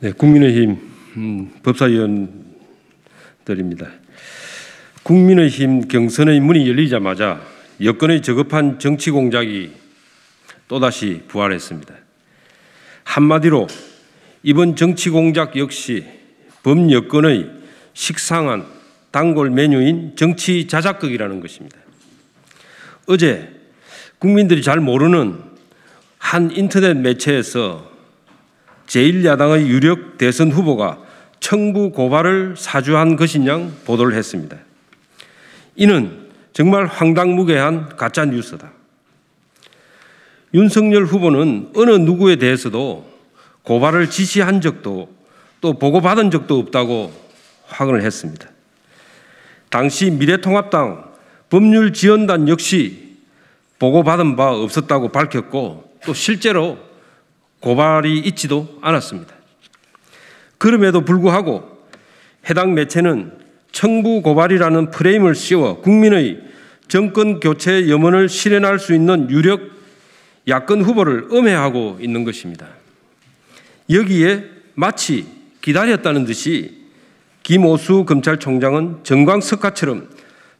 네, 국민의힘 음, 법사위원들입니다. 국민의힘 경선의 문이 열리자마자 여건의 저급한 정치 공작이 또다시 부활했습니다. 한마디로 이번 정치 공작 역시 범여건의 식상한 단골 메뉴인 정치 자작극이라는 것입니다. 어제 국민들이 잘 모르는 한 인터넷 매체에서 제1야당의 유력 대선 후보가 청구 고발을 사주한 것인양 보도를 했습니다. 이는 정말 황당무계한 가짜 뉴스다. 윤석열 후보는 어느 누구에 대해서도 고발을 지시한 적도 또 보고받은 적도 없다고 확언을 했습니다. 당시 미래통합당 법률 지원단 역시 보고받은 바 없었다고 밝혔고 또 실제로 고발이 있지도 않았습니다. 그럼에도 불구하고 해당 매체는 청부 고발이라는 프레임을 씌워 국민의 정권 교체 염원을 실현할 수 있는 유력 야권 후보를 음해하고 있는 것입니다. 여기에 마치 기다렸다는 듯이 김오수 검찰총장은 정광석가처럼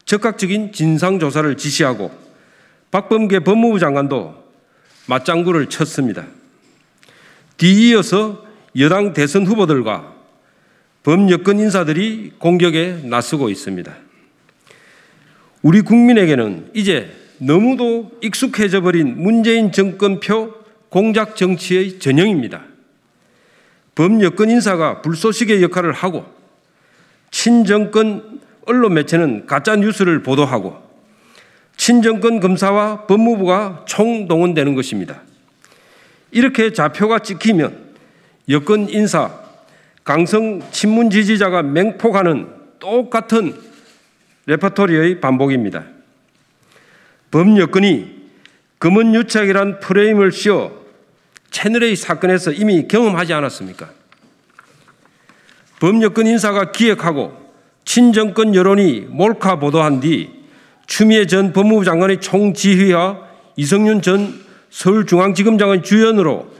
적극적인 진상조사를 지시하고 박범계 법무부 장관도 맞장구를 쳤습니다. 뒤이어서 여당 대선 후보들과 범여권 인사들이 공격에 나서고 있습니다. 우리 국민에게는 이제 너무도 익숙해져 버린 문재인 정권표 공작 정치의 전형입니다. 범여권 인사가 불쏘시개 역할을 하고 친정권 언론 매체는 가짜 뉴스를 보도하고 친정권 검사와 법무부가 총동원되는 것입니다. 이렇게 좌표가 찍히면 여권 인사, 강성 친문 지지자가 맹폭하는 똑같은 레퍼토리의 반복입니다. 범여건이 금은유착이란 프레임을 씌워 채널의 사건에서 이미 경험하지 않았습니까? 범여건 인사가 기획하고 친정권 여론이 몰카 보도한 뒤 추미애 전 법무부 장관의 총지휘와 이성윤 전 서울중앙지검장은 주연으로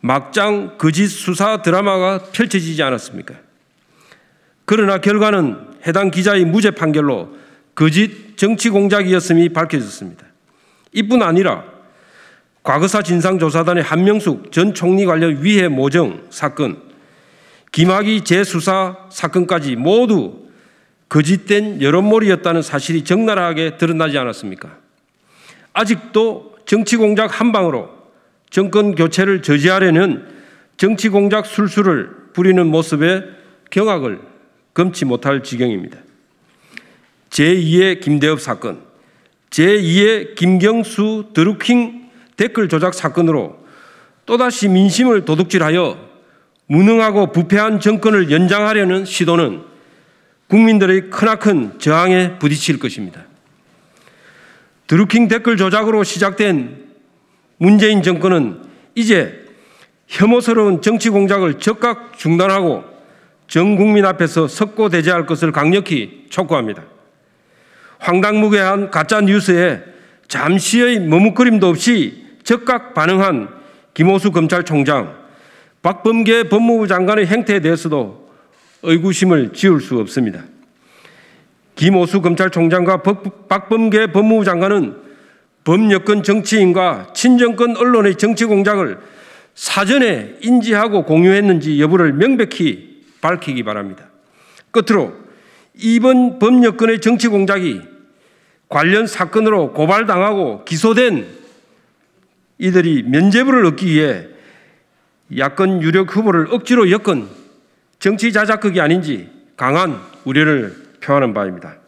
막장 거짓 수사 드라마가 펼쳐지지 않았습니까? 그러나 결과는 해당 기자의 무죄 판결로 거짓 정치 공작이었음이 밝혀졌습니다. 이뿐 아니라 과거사 진상조사단의 한명숙 전 총리 관련 위해 모정 사건, 김학의 재수사 사건까지 모두 거짓된 여론몰이였다는 사실이 적나라하게 드러나지 않았습니까? 아직도 정치 공작 한 방으로 정권 교체를 저지하려는 정치 공작 술수를 부리는 모습에 경악을 금치 못할 지경입니다. 제2의 김대엽 사건, 제2의 김경수 드루킹 댓글 조작 사건으로 또다시 민심을 도둑질하여 무능하고 부패한 정권을 연장하려는 시도는 국민들의 크나큰 저항에 부딪힐 것입니다. 드루킹 댓글 조작으로 시작된 문재인 정권은 이제 혐오스러운 정치 공작을 적각 중단하고 전 국민 앞에서 석고 대죄할 것을 강력히 촉구합니다. 황당무계한 가짜 뉴스에 잠시의 머뭇거림도 없이 적각 반응한 김호수 검찰총장, 박범계 법무부 장관의 행태에 대해서도 의구심을 지울 수 없습니다. 김오수 검찰총장과 박범계 법무부 장관은 범여권 정치인과 친정권 언론의 정치 공작을 사전에 인지하고 공유했는지 여부를 명백히 밝히기 바랍니다. 끝으로 이번 범여권의 정치 공작이 관련 사건으로 고발당하고 기소된 이들이 면죄부를 얻기 위해 야권 유력 후보를 억지로 엮은 정치 자작극이 아닌지 강한 우려를 표하는 바입니다.